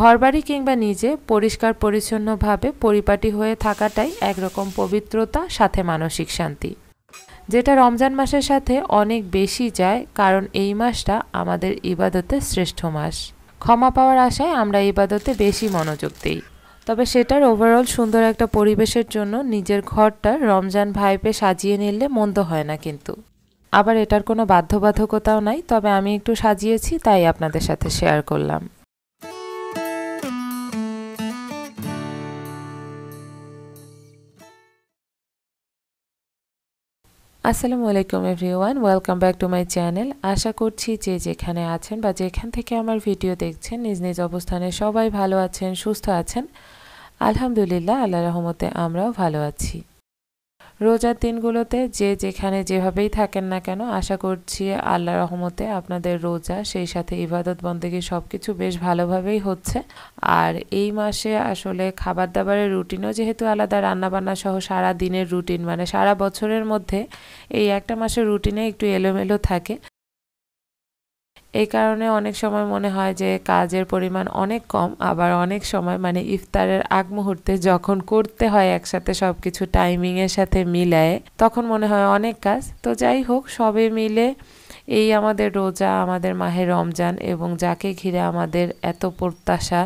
ঘরবাড়ি কিংবা নিজে পরিষ্কার পরিচ্ছন্নভাবে পরিপাটি হয়ে থাকাটাই একরকম পবিত্রতা সাথে মানসিক শান্তি যেটা রমজান মাসের সাথে অনেক বেশি যায় কারণ এই মাসটা আমাদের ইবাদতে শ্রেষ্ঠ মাস ক্ষমা পাওয়ার আশায় আমরা ইবাদতে বেশি মনোযোগ দিই তবে সেটার ওভারঅল সুন্দর একটা পরিবেশের জন্য নিজের ঘরটা রমজান ভাইপে সাজিয়ে নিলে মন্দ হয় না কিন্তু আবার এটার কোনো বাধ্যবাধকতাও নাই তবে আমি একটু সাজিয়েছি তাই আপনাদের সাথে শেয়ার করলাম আসসালামু আলাইকুম everyone welcome back to my channel আশা করছি যে যেখানে আছেন বা যেখান থেকে আমার ভিডিও দেখছেন নিজ নিজ অবস্থানে সবাই ভালো আছেন সুস্থ আছেন আলহামদুলিল্লাহ আল্লাহ রহমতে আমরাও ভালো আছি রোজার দিনগুলোতে যে যেখানে যেভাবেই থাকেন না কেন আশা করছি আল্লাহ রহমতে আপনাদের রোজা সেই সাথে ইবাদত বন্দেগি সব কিছু বেশ ভালোভাবেই হচ্ছে আর এই মাসে আসলে খাবার দাবারের রুটিনও যেহেতু আলাদা রান্নাবান্না সহ সারা দিনের রুটিন মানে সারা বছরের মধ্যে এই একটা মাসের রুটিনে একটু এলোমেলো থাকে এই কারণে অনেক সময় মনে হয় যে কাজের পরিমাণ অনেক কম আবার অনেক সময় মানে ইফতারের আগ মুহূর্তে যখন করতে হয় একসাথে সব কিছু টাইমিংয়ের সাথে মিলায়ে তখন মনে হয় অনেক কাজ তো যাই হোক সবে মিলে এই আমাদের রোজা আমাদের মাহে রমজান এবং যাকে ঘিরে আমাদের এত প্রত্যাশা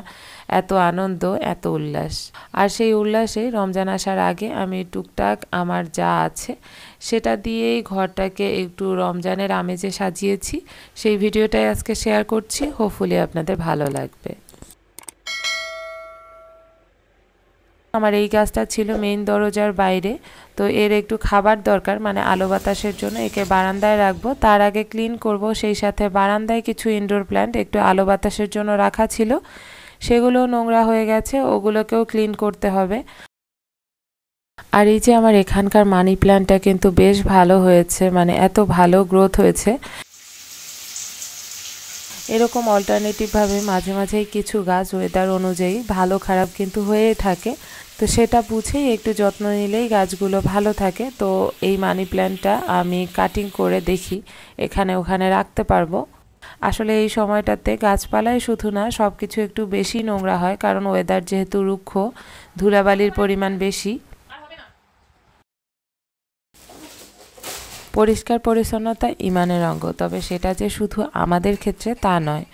এত আনন্দ এত উল্লাস আর সেই উল্লাসে রমজান আসার আগে আমি টুকটাক আমার যা আছে সেটা দিয়েই ঘরটাকে একটু রমজানের আমেজে সাজিয়েছি সেই ভিডিওটাই আজকে শেয়ার করছি হোপফুলি আপনাদের ভালো লাগবে আমার এই গাছটা ছিল মেইন দরজার বাইরে তো এর একটু খাবার দরকার মানে আলো বাতাসের জন্য একে বারান্দায় রাখবো তার আগে ক্লিন করব সেই সাথে বারান্দায় কিছু ইনডোর প্ল্যান্ট একটু আলো বাতাসের জন্য রাখা ছিল সেগুলো নোংরা হয়ে গেছে ওগুলোকেও ক্লিন করতে হবে আর এই যে আমার এখানকার মানি প্ল্যান্টটা কিন্তু বেশ ভালো হয়েছে মানে এত ভালো গ্রোথ হয়েছে এরকম অল্টারনেটিভভাবে মাঝে মাঝেই কিছু গাছ ওয়েদার অনুযায়ী ভালো খারাপ কিন্তু হয়ে থাকে তো সেটা বুঝেই একটু যত্ন নিলেই গাছগুলো ভালো থাকে তো এই মানি প্ল্যান্টটা আমি কাটিং করে দেখি এখানে ওখানে রাখতে পারবো আসলে এই সময়টাতে গাছপালায় শুধু না সব কিছু একটু বেশি নোংরা হয় কারণ ওয়েদার যেহেতু রুক্ষ ধুলাবালির পরিমাণ বেশি পরিষ্কার পরিচ্ছন্নতা ইমানের অঙ্গ তবে সেটা যে শুধু আমাদের ক্ষেত্রে তা নয়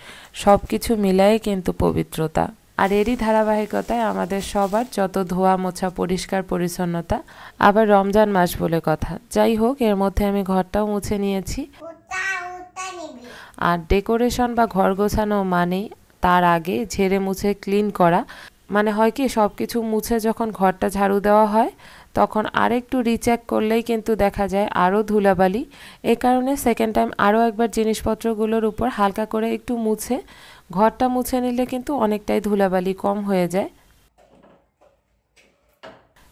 সব কিছু মিলাই কিন্তু পবিত্রতা আর এরই ধারাবাহিকতায় আমাদের সবার যত ধোয়া মোছা পরিষ্কার পরিচ্ছন্নতা আবার রমজান মাস বলে কথা যাই হোক এর মধ্যে আমি ঘরটাও মুছে নিয়েছি আর ডেকোরেশন বা ঘর গোছানো মানে তার আগে ঝেড়ে মুছে ক্লিন করা মানে হয় কি সব কিছু মুছে যখন ঘরটা ঝাড়ু দেওয়া হয় তখন আরেকটু রিচেক করলেই কিন্তু দেখা যায় আরও ধুলাবালি এ কারণে সেকেন্ড টাইম আরও একবার জিনিসপত্রগুলোর উপর হালকা করে একটু মুছে ঘরটা মুছে নিলে কিন্তু অনেকটাই ধুলাবালি কম হয়ে যায়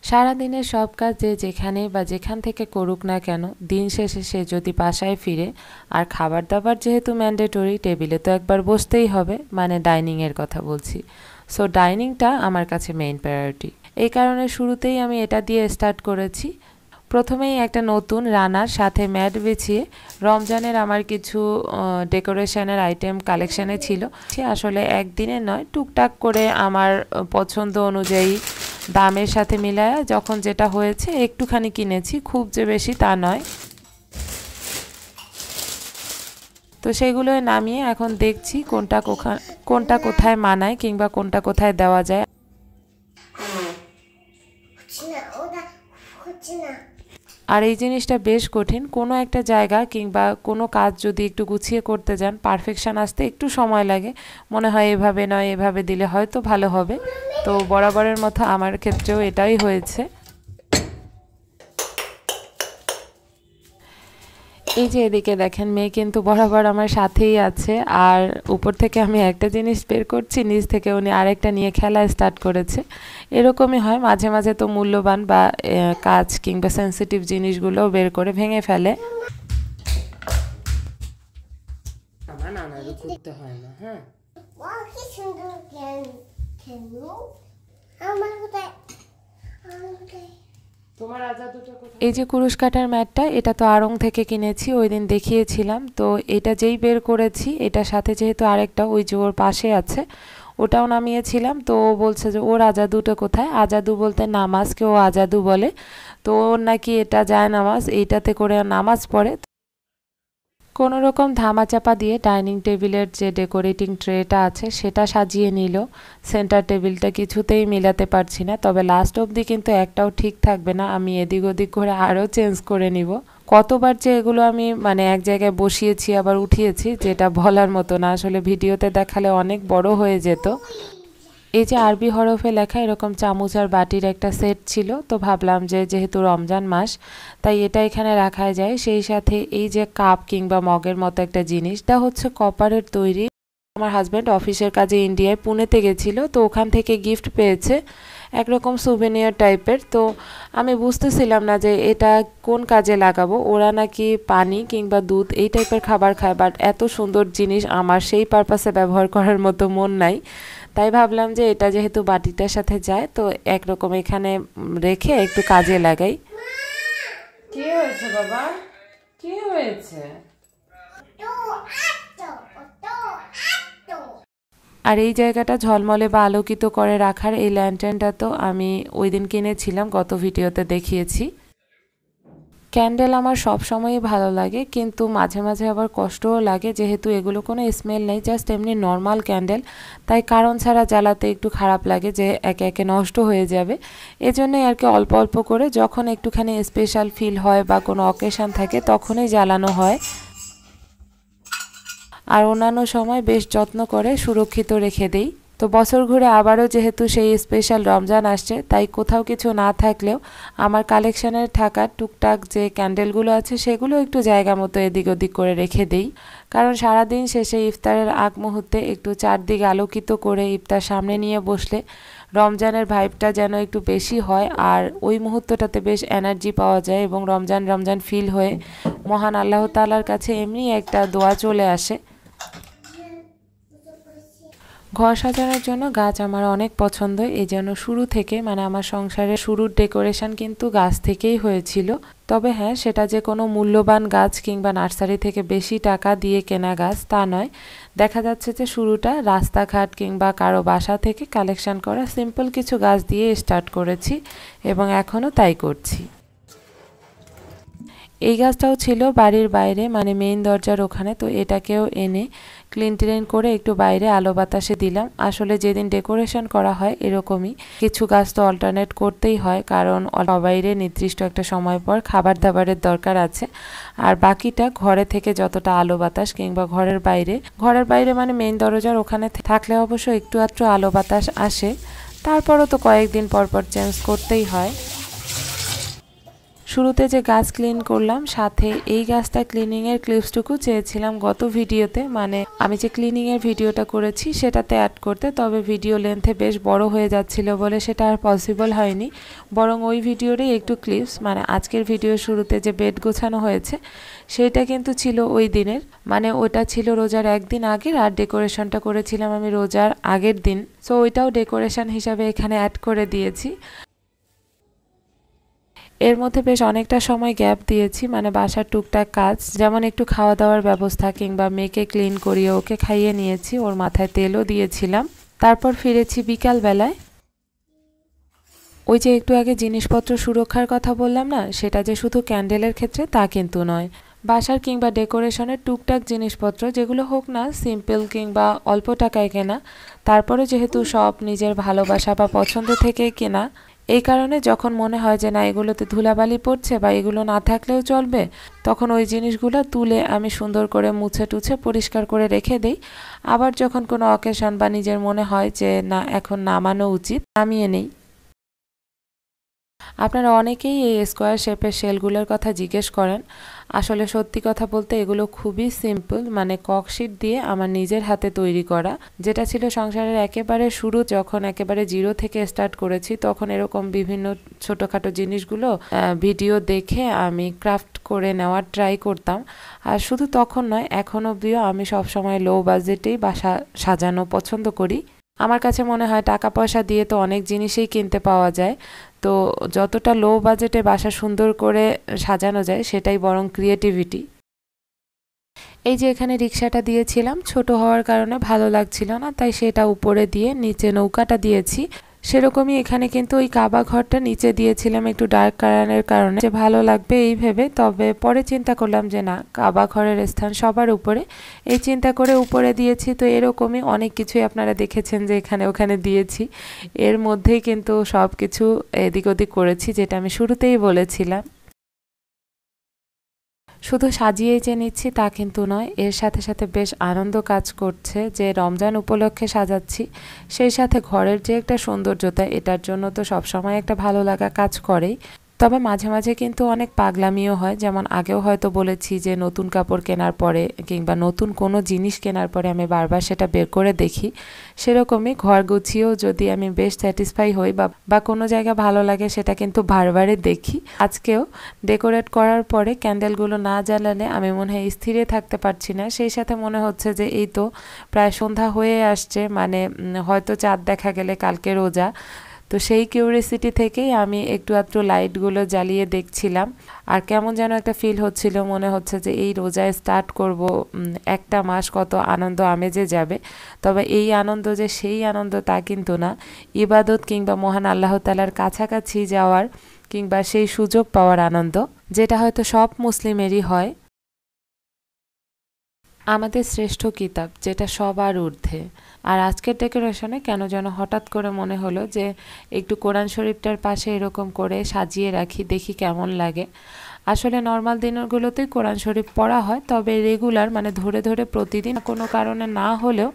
সারাদিনের সব কাজ যে যেখানে বা যেখান থেকে করুক না কেন দিন শেষে সে যদি বাসায় ফিরে আর খাবার দাবার যেহেতু ম্যান্ডেটরি টেবিলে তো একবার বসতেই হবে মানে ডাইনিংয়ের কথা বলছি সো ডাইনিংটা আমার কাছে মেইন প্রায়োরিটি এই কারণে শুরুতেই আমি এটা দিয়ে স্টার্ট করেছি প্রথমেই একটা নতুন রানার সাথে ম্যাট বেছিয়ে রমজানের আমার কিছু ডেকোরেশনের আইটেম কালেকশানে ছিল সে আসলে একদিনে নয় টুকটাক করে আমার পছন্দ অনুযায়ী দামের সাথে মিলায়া যখন যেটা হয়েছে একটুখানি কিনেছি খুব যে বেশি তা নয় তো সেগুলোয় নামিয়ে এখন দেখছি কোনটা কোনটা কোথায় মানায় কিংবা কোনটা কোথায় দেওয়া যায় আর এই জিনিসটা বেশ কঠিন কোনো একটা জায়গা কিংবা কোনো কাজ যদি একটু গুছিয়ে করতে যান পারফেকশান আসতে একটু সময় লাগে মনে হয় এভাবে নয় এভাবে দিলে হয়তো ভালো হবে তো বরাবরের মতো আমার ক্ষেত্রেও এটাই হয়েছে এই যে এদিকে দেখেন মেয়ে কিন্তু বরাবর আমার সাথেই আছে আর উপর থেকে আমি একটা জিনিস বের করছি নিজ থেকে উনি আরেকটা নিয়ে খেলা স্টার্ট করেছে এরকমই হয় মাঝে মাঝে তো মূল্যবান বা কাজ কিংবা সেন্সিটিভ জিনিসগুলো বের করে ভেঙে ফেলে আমার হ্যাঁ কোথায় আমার কোথায় এই যে কুরুশ কাটার ম্যাটটা এটা তো আড়ং থেকে কিনেছি ওই দিন দেখিয়েছিলাম তো এটা যেই বের করেছি এটা সাথে যেহেতু আরেকটা ওই যে ওর পাশে আছে ওটাও নামিয়েছিলাম তো ও বলছে যে ওর আজাদুটা কোথায় আজাদু বলতে নামাজকে ও আজাদু বলে তো ওর নাকি এটা যায় নামাজ এইটাতে করে নামাজ পড়ে কোনো রকম ধামাচাপা দিয়ে ডাইনিং টেবিলের যে ডেকোরেটিং ট্রেটা আছে সেটা সাজিয়ে নিল সেন্টার টেবিলটা কিছুতেই মেলাতে পারছি না তবে লাস্ট অবধি কিন্তু একটাও ঠিক থাকবে না আমি এদিক ওদিক করে আরও চেঞ্জ করে নিব কতবার যে এগুলো আমি মানে এক জায়গায় বসিয়েছি আবার উঠিয়েছি যেটা বলার মতো না আসলে ভিডিওতে দেখালে অনেক বড় হয়ে যেত এই যে আরবি হরফে লেখা এরকম চামচ আর বাটির একটা সেট ছিল তো ভাবলাম যে যেহেতু রমজান মাস তাই এটা এখানে রাখা যায় সেই সাথে এই যে কাপ কিংবা মগের মতো একটা জিনিস তা হচ্ছে কপারের তৈরি আমার হাজব্যান্ড অফিসের কাজে ইন্ডিয়ায় পুনেতে গেছিলো তো ওখান থেকে গিফট পেয়েছে একরকম সুভেনিয়ার টাইপের তো আমি বুঝতেছিলাম না যে এটা কোন কাজে লাগাবো ওরা নাকি পানি কিংবা দুধ এই টাইপের খাবার খায় বাট এত সুন্দর জিনিস আমার সেই পারপাসে ব্যবহার করার মতো মন নাই তাই ভাবলাম যে এটা যেহেতু বাটিটার সাথে যায় তো একরকম এখানে রেখে একটু কাজে লাগাই কি হয়েছে বাবা কি হয়েছে আর এই জায়গাটা ঝলমলে বা আলোকিত করে রাখার এই ল্যান্টার্নটা তো আমি ওই দিন কিনেছিলাম গত ভিডিওতে দেখিয়েছি ক্যান্ডেল আমার সব সময়ই ভালো লাগে কিন্তু মাঝে মাঝে আবার কষ্টও লাগে যেহেতু এগুলো কোনো স্মেল নেই জাস্ট এমনি নর্মাল ক্যান্ডেল তাই কারণ ছাড়া জ্বালাতে একটু খারাপ লাগে যে একে একে নষ্ট হয়ে যাবে এজন্য আর কি অল্প অল্প করে যখন একটুখানি স্পেশাল ফিল হয় বা কোনো অকেশান থাকে তখনই জ্বালানো হয় আর অন্যান্য সময় বেশ যত্ন করে সুরক্ষিত রেখে দেই তো বছর ঘুরে আবারও যেহেতু সেই স্পেশাল রমজান আসছে তাই কোথাও কিছু না থাকলেও আমার কালেকশানের থাকা টুকটাক যে ক্যান্ডেলগুলো আছে সেগুলো একটু জায়গা মতো এদিক ওদিক করে রেখে দিই কারণ সারাদিন শেষে ইফতারের আগ মুহূর্তে একটু চারদিক আলোকিত করে ইফতার সামনে নিয়ে বসলে রমজানের ভাইবটা যেন একটু বেশি হয় আর ওই মুহূর্তটাতে বেশ এনার্জি পাওয়া যায় এবং রমজান রমজান ফিল হয়ে মহান আল্লাহ তালার কাছে এমনি একটা দোয়া চলে আসে ঘর সাজানোর জন্য গাছ আমার অনেক পছন্দ এই জন্য শুরু থেকে মানে আমার সংসারের শুরুর ডেকোরেশন কিন্তু গাছ থেকেই হয়েছিল তবে হ্যাঁ সেটা যে কোনো মূল্যবান গাছ কিংবা নার্সারি থেকে বেশি টাকা দিয়ে কেনা গাছ তা নয় দেখা যাচ্ছে যে শুরুটা রাস্তাঘাট কিংবা কারো বাসা থেকে কালেকশন করা সিম্পল কিছু গাছ দিয়ে স্টার্ট করেছি এবং এখনও তাই করছি এই গাছটাও ছিল বাড়ির বাইরে মানে মেইন দরজার ওখানে তো এটাকেও এনে ক্লিন ট্লিন করে একটু বাইরে আলো বাতাসে দিলাম আসলে যেদিন ডেকোরেশন করা হয় এরকমই কিছু গাছ তো অল্টারনেট করতেই হয় কারণ সবাইরে নির্দিষ্ট একটা সময় পর খাবার দাবারের দরকার আছে আর বাকিটা ঘরে থেকে যতটা আলো বাতাস কিংবা ঘরের বাইরে ঘরের বাইরে মানে মেইন দরজার ওখানে থাকলে অবশ্য একটু আধটু আলো বাতাস আসে তারপরও তো কয়েকদিন পর পর চেঞ্জ করতেই হয় শুরুতে যে গাছ ক্লিন করলাম সাথে এই গাছটা ক্লিনিংয়ের ক্লিপসটুকু চেয়েছিলাম গত ভিডিওতে মানে আমি যে ক্লিনিংয়ের ভিডিওটা করেছি সেটাতে অ্যাড করতে তবে ভিডিও লেন্থে বেশ বড় হয়ে যাচ্ছিল বলে সেটা আর পসিবল হয়নি বরং ওই ভিডিওরই একটু ক্লিপস মানে আজকের ভিডিও শুরুতে যে বেড গোছানো হয়েছে সেটা কিন্তু ছিল ওই দিনের মানে ওটা ছিল রোজার একদিন আগের আর ডেকোরেশনটা করেছিলাম আমি রোজার আগের দিন সো ওইটাও ডেকোরেশন হিসাবে এখানে অ্যাড করে দিয়েছি এর মধ্যে বেশ অনেকটা সময় গ্যাপ দিয়েছি মানে বাসার টুকটাক কাজ যেমন একটু খাওয়া দাওয়ার ব্যবস্থা কিংবা মেয়েকে ক্লিন করিয়ে ওকে খাইয়ে নিয়েছি ওর মাথায় তেলও দিয়েছিলাম তারপর ফিরেছি বিকালবেলায় ওই যে একটু আগে জিনিসপত্র সুরক্ষার কথা বললাম না সেটা যে শুধু ক্যান্ডেলের ক্ষেত্রে তা কিন্তু নয় বাসার কিংবা ডেকোরেশনের টুকটাক জিনিসপত্র যেগুলো হোক না সিম্পল কিংবা অল্প টাকায় কেনা তারপরে যেহেতু সব নিজের ভালোবাসা বা পছন্দ থেকে কেনা এই কারণে যখন মনে হয় যে না এগুলোতে ধুলাবালি পড়ছে বা এগুলো না থাকলেও চলবে তখন ওই জিনিসগুলো তুলে আমি সুন্দর করে মুছে টুছে পরিষ্কার করে রেখে দেই আবার যখন কোনো অকেশন বা নিজের মনে হয় যে না এখন নামানো উচিত নামিয়ে নেই আপনারা অনেকেই এই স্কোয়ার শেপের শেলগুলোর কথা জিজ্ঞেস করেন আসলে সত্যি কথা বলতে এগুলো খুবই সিম্পল মানে ককশিট দিয়ে আমার নিজের হাতে তৈরি করা যেটা ছিল সংসারের একেবারে শুরু যখন একেবারে জিরো থেকে স্টার্ট করেছি তখন এরকম বিভিন্ন ছোটোখাটো জিনিসগুলো ভিডিও দেখে আমি ক্রাফট করে নেওয়ার ট্রাই করতাম আর শুধু তখন নয় এখন অব্দিও আমি সবসময় লো বাজেটেই বাসা সাজানো পছন্দ করি আমার কাছে মনে হয় টাকা পয়সা দিয়ে তো অনেক জিনিসেই কিনতে পাওয়া যায় তো যতটা লো বাজেটে বাসা সুন্দর করে সাজানো যায় সেটাই বরং ক্রিয়েটিভিটি এই যে এখানে রিক্সাটা দিয়েছিলাম ছোট হওয়ার কারণে ভালো লাগছিল না তাই সেটা উপরে দিয়ে নিচে নৌকাটা দিয়েছি সেরকমই এখানে কিন্তু ওই কাবা ঘরটা নিচে দিয়েছিলাম একটু ডার্ক কারানের কারণে যে ভালো লাগবে এই ভেবে তবে পরে চিন্তা করলাম যে না কাবা ঘরের স্থান সবার উপরে এই চিন্তা করে উপরে দিয়েছি তো এরকমই অনেক কিছুই আপনারা দেখেছেন যে এখানে ওখানে দিয়েছি এর মধ্যেই কিন্তু সব কিছু এদিক ওদিক করেছি যেটা আমি শুরুতেই বলেছিলাম শুধু সাজিয়ে যে নিচ্ছি তা কিন্তু নয় এর সাথে সাথে বেশ আনন্দ কাজ করছে যে রমজান উপলক্ষে সাজাচ্ছি সেই সাথে ঘরের যে একটা সৌন্দর্যতা এটার জন্য তো সবসময় একটা ভালো লাগা কাজ করেই তবে মাঝে মাঝে কিন্তু অনেক পাগলামিও হয় যেমন আগেও হয়তো বলেছি যে নতুন কাপড় কেনার পরে কিংবা নতুন কোনো জিনিস কেনার পরে আমি বারবার সেটা বের করে দেখি সেরকমই ঘর গুছিয়েও যদি আমি বেশ স্যাটিসফাই হই বা বা কোনো জায়গা ভালো লাগে সেটা কিন্তু বারবারই দেখি আজকেও ডেকোরেট করার পরে ক্যান্ডেলগুলো না জ্বালালে আমি মনে হয় স্থিরে থাকতে পারছি না সেই সাথে মনে হচ্ছে যে এই তো প্রায় সন্ধ্যা হয়ে আসছে মানে হয়তো চাঁদ দেখা গেলে কালকে রোজা তো সেই কিউরিসিটি থেকেই আমি একটু আধটু লাইটগুলো জ্বালিয়ে দেখছিলাম আর কেমন যেন একটা ফিল হচ্ছিল মনে হচ্ছে যে এই রোজায় স্টার্ট করব একটা মাস কত আনন্দ আমেজে যাবে তবে এই আনন্দ যে সেই আনন্দ তা কিন্তু না ইবাদত কিংবা মহান আল্লাহ তালার কাছাকাছি যাওয়ার কিংবা সেই সুযোগ পাওয়ার আনন্দ যেটা হয়তো সব মুসলিমেরই হয় আমাদের শ্রেষ্ঠ কিতাব যেটা সবার ঊর্ধ্বে আর আজকের ডেকোরেশনে কেন যেন হঠাৎ করে মনে হলো যে একটু কোরআন শরীফটার পাশে এরকম করে সাজিয়ে রাখি দেখি কেমন লাগে আসলে নর্মাল দিনগুলোতেই কোরআন শরীফ পড়া হয় তবে রেগুলার মানে ধরে ধরে প্রতিদিন কোনো কারণে না হলেও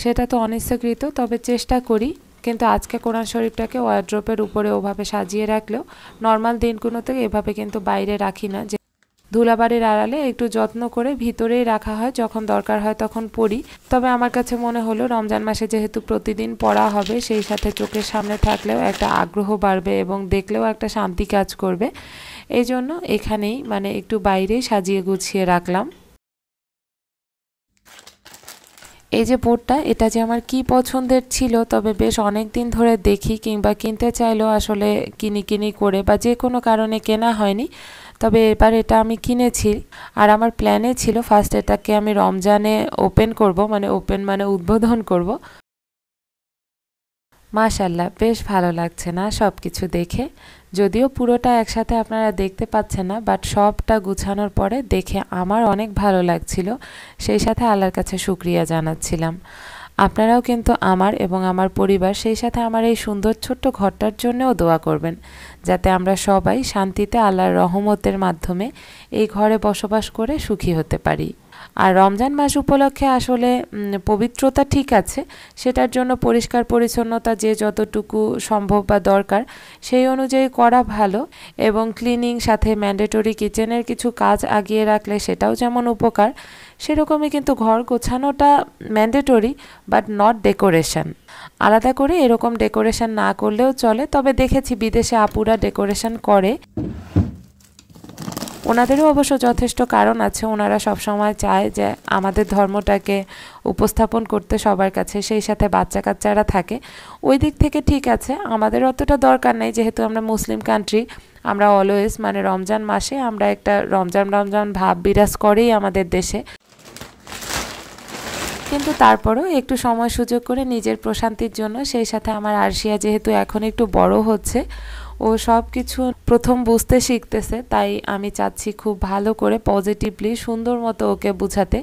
সেটা তো অনিচ্ছাকৃত তবে চেষ্টা করি কিন্তু আজকে কোরআন শরীফটাকে ওয়ার্ড্রপের উপরে ওভাবে সাজিয়ে রাখলেও নর্মাল দিনগুলোতে এভাবে কিন্তু বাইরে রাখি না যে ধুলাবাড়ির আড়ালে একটু যত্ন করে ভিতরেই রাখা হয় যখন দরকার হয় তখন পড়ি তবে আমার কাছে মনে হলো রমজান মাসে যেহেতু প্রতিদিন পড়া হবে সেই সাথে চোখের সামনে থাকলেও একটা আগ্রহ বাড়বে এবং দেখলেও একটা শান্তি কাজ করবে এই জন্য এখানেই মানে একটু বাইরে সাজিয়ে গুছিয়ে রাখলাম এই যে পোটটা এটা যে আমার কি পছন্দের ছিল তবে বেশ অনেক দিন ধরে দেখি কিংবা কিনতে চাইলেও আসলে কিনি কিনি করে বা যে কোনো কারণে কেনা হয়নি তবে এবার এটা আমি কিনেছি আর আমার প্ল্যানে ছিল ফার্স্ট এটাকে আমি রমজানে ওপেন করব মানে ওপেন মানে উদ্বোধন করব মাশাল্লাহ বেশ ভালো লাগছে না সব কিছু দেখে যদিও পুরোটা একসাথে আপনারা দেখতে পাচ্ছেন না বাট সবটা গুছানোর পরে দেখে আমার অনেক ভালো লাগছিল সেই সাথে আল্লাহর কাছে শুক্রিয়া জানাচ্ছিলাম আপনারাও কিন্তু আমার এবং আমার পরিবার সেই সাথে আমার এই সুন্দর ছোট্ট ঘরটার জন্যও দোয়া করবেন যাতে আমরা সবাই শান্তিতে আল্লাহর রহমতের মাধ্যমে এই ঘরে বসবাস করে সুখী হতে পারি আর রমজান মাস উপলক্ষে আসলে পবিত্রতা ঠিক আছে সেটার জন্য পরিষ্কার পরিচ্ছন্নতা যে যতটুকু সম্ভব বা দরকার সেই অনুযায়ী করা ভালো এবং ক্লিনিং সাথে ম্যান্ডেটরি কিচেনের কিছু কাজ আগিয়ে রাখলে সেটাও যেমন উপকার সেরকমই কিন্তু ঘর গোছানোটা ম্যান্ডেটরি বাট নট ডেকোরেশন আলাদা করে এরকম ডেকোরেশন না করলেও চলে তবে দেখেছি বিদেশে আপুরা ডেকোরেশন করে ওনাদেরও অবশ্য যথেষ্ট কারণ আছে ওনারা সবসময় চায় যে আমাদের ধর্মটাকে উপস্থাপন করতে সবার কাছে সেই সাথে বাচ্চা কাচ্চারা থাকে ওই দিক থেকে ঠিক আছে আমাদের অতটা দরকার নেই যেহেতু আমরা মুসলিম কান্ট্রি আমরা অলওয়েজ মানে রমজান মাসে আমরা একটা রমজান রমজান ভাব বিরাজ করেই আমাদের দেশে কিন্তু তারপরেও একটু সময় সুযোগ করে নিজের প্রশান্তির জন্য সেই সাথে আমার আরশিয়া যেহেতু এখন একটু বড় হচ্ছে ও সব কিছু প্রথম বুঝতে শিখতেছে তাই আমি চাচ্ছি খুব ভালো করে পজিটিভলি সুন্দর মতো ওকে বুঝাতে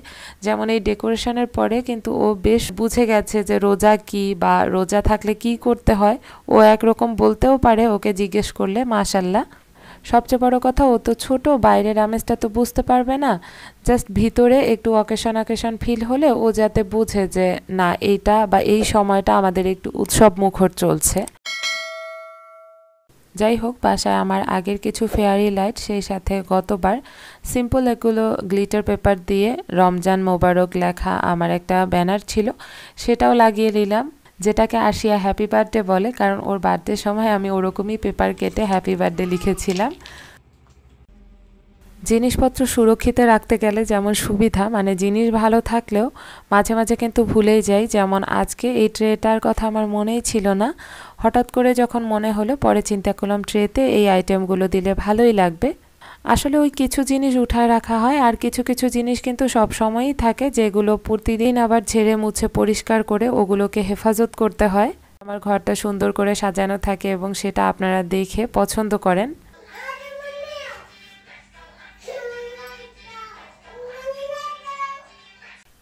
যেমন এই ডেকোরেশনের পরে কিন্তু ও বেশ বুঝে গেছে যে রোজা কি বা রোজা থাকলে কি করতে হয় ও একরকম বলতেও পারে ওকে জিজ্ঞেস করলে মাশাল্লাহ সবচেয়ে বড় কথা ও তো ছোট বাইরের আমেজটা তো বুঝতে পারবে না জাস্ট ভিতরে একটু অকেশন অকেশন ফিল হলে ও যাতে বুঝে যে না এইটা বা এই সময়টা আমাদের একটু উৎসব মুখর চলছে যাই হোক বাসায় আমার আগের কিছু ফেয়ারি লাইট সেই সাথে গতবার সিম্পল এগুলো গ্লিটার পেপার দিয়ে রমজান মোবারক লেখা আমার একটা ব্যানার ছিল সেটাও লাগিয়ে নিলাম যেটাকে আসিয়া হ্যাপি বার্থডে বলে কারণ ওর বার্থডে সময় আমি ওরকমই পেপার কেটে হ্যাপি বার্থডে লিখেছিলাম জিনিসপত্র সুরক্ষিত রাখতে গেলে যেমন সুবিধা মানে জিনিস ভালো থাকলেও মাঝে মাঝে কিন্তু ভুলেই যাই যেমন আজকে এই ট্রেটার কথা আমার মনেই ছিল না হঠাৎ করে যখন মনে হলো পরে চিন্তা করলাম ট্রেতে এই আইটেমগুলো দিলে ভালোই লাগবে আসলে ওই কিছু জিনিস উঠায় রাখা হয় আর কিছু কিছু জিনিস কিন্তু সব সময়ই থাকে যেগুলো প্রতিদিন আবার ঝেড়ে মুছে পরিষ্কার করে ওগুলোকে হেফাজত করতে হয় আমার ঘরটা সুন্দর করে সাজানো থাকে এবং সেটা আপনারা দেখে পছন্দ করেন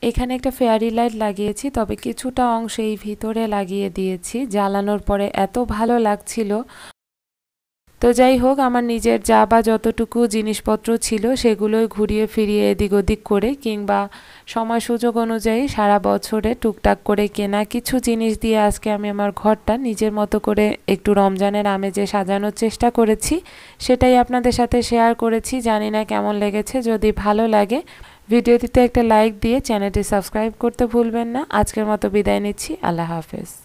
এখানে একটা ফেয়ারি লাইট লাগিয়েছি তবে কিছুটা অংশ এই ভিতরে লাগিয়ে দিয়েছি জ্বালানোর পরে এত ভালো লাগছিল তো যাই হোক আমার নিজের যা বা যতটুকু জিনিসপত্র ছিল সেগুলোই ঘুরিয়ে ফিরিয়ে এদিক ওদিক করে কিংবা সময় সুযোগ অনুযায়ী সারা বছরে টুকটাক করে কেনা কিছু জিনিস দিয়ে আজকে আমি আমার ঘরটা নিজের মতো করে একটু রমজানের আমেজে সাজানোর চেষ্টা করেছি সেটাই আপনাদের সাথে শেয়ার করেছি জানি না কেমন লেগেছে যদি ভালো লাগে ভিডিওটিতে একটা লাইক দিয়ে চ্যানেলটি সাবস্ক্রাইব করতে ভুলবেন না আজকের মতো বিদায় নিচ্ছি আল্লাহ হাফেজ